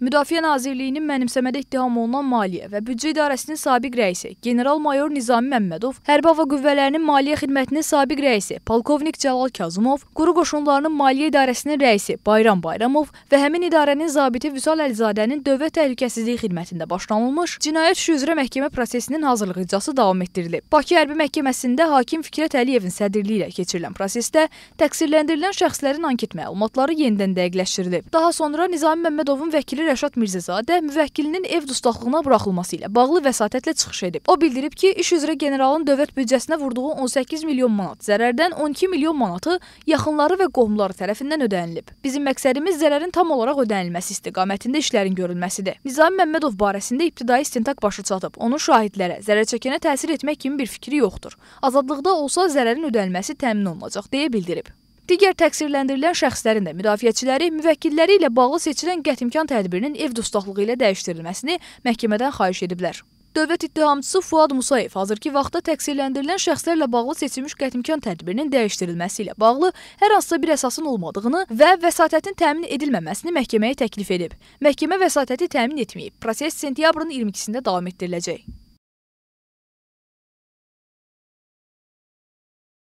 Müdafiə Nazirliyinin mənimsəmədə ittiham olunan Maliyyə və Büdcə İdarəsinin sabiq rəisi general-mayor Nizami Məmmədov, Hərbi Hava Qüvvələrinin Maliyyə Xidmətinin sabiq rəisi polkovnik Cəlal Kazımov, Quru Qoşunlarının Maliyyə İdarəsinin rəisi Bayram Bayramov və həmin idarənin zabiti Vüsal Əlizadənin Dövlət Təhlükəsizliyi Xidmətində başlanılmış cinayət işi üzrə məhkəmə prosesinin hazırlıqcası davam etdirilib. Bakı Hərbi Məhkəməsində hakim Fikrət Əliyevin sədrliyi ilə keçirilən prosesdə təqsirləndirilən şəxslərin anket məlumatları yenidən dəqiqləşdirilib. Daha sonra Nizami Məmmədovun vəkili Rəşad Mirzəzadə müvəkkilinin ev dustaqlığına buraxılması ilə bağlı vəsatətlə çıxış edib. O bildirib ki, iş üzrə generalın dövlət büdcəsinə vurduğu 18 milyon manat zərərdən 12 milyon manatı yaxınları və qohumları tərəfindən ödənilib. Bizim məqsədimiz zərərin tam olaraq ödənilməsi istiqamətində işlərin görülməsidir. Nizami Məmmədov barəsində ibtidai istintaq başa çatıb. Onun şahidlərə, zərər çəkənə təsir etmək kimi bir fikri yoxdur. Azadlıqda olsa zərərin ödənilməsi təmin olunacaq deyə bildirib. Digər təqsirləndirilən şəxslərin də müdafiəçiləri müvəkkilləri ilə bağlı seçilən qətimkan tədbirinin ev dustaqlığı ilə dəyişdirilməsini məhkəmədən xahiş ediblər. Dövlət ittihamçısı Fuad Musayev hazırki vaxtda təqsirləndirilən şəxslərlə bağlı seçilmiş qətimkan tədbirinin dəyişdirilməsi ilə bağlı hər hansısa bir əsasın olmadığını və vəsatətin təmin edilməməsini məhkəməyə təklif edib. Məhkəmə vəsatəti təmin etməyib. Proses sentyabrın 22-sində davam etdiriləcək.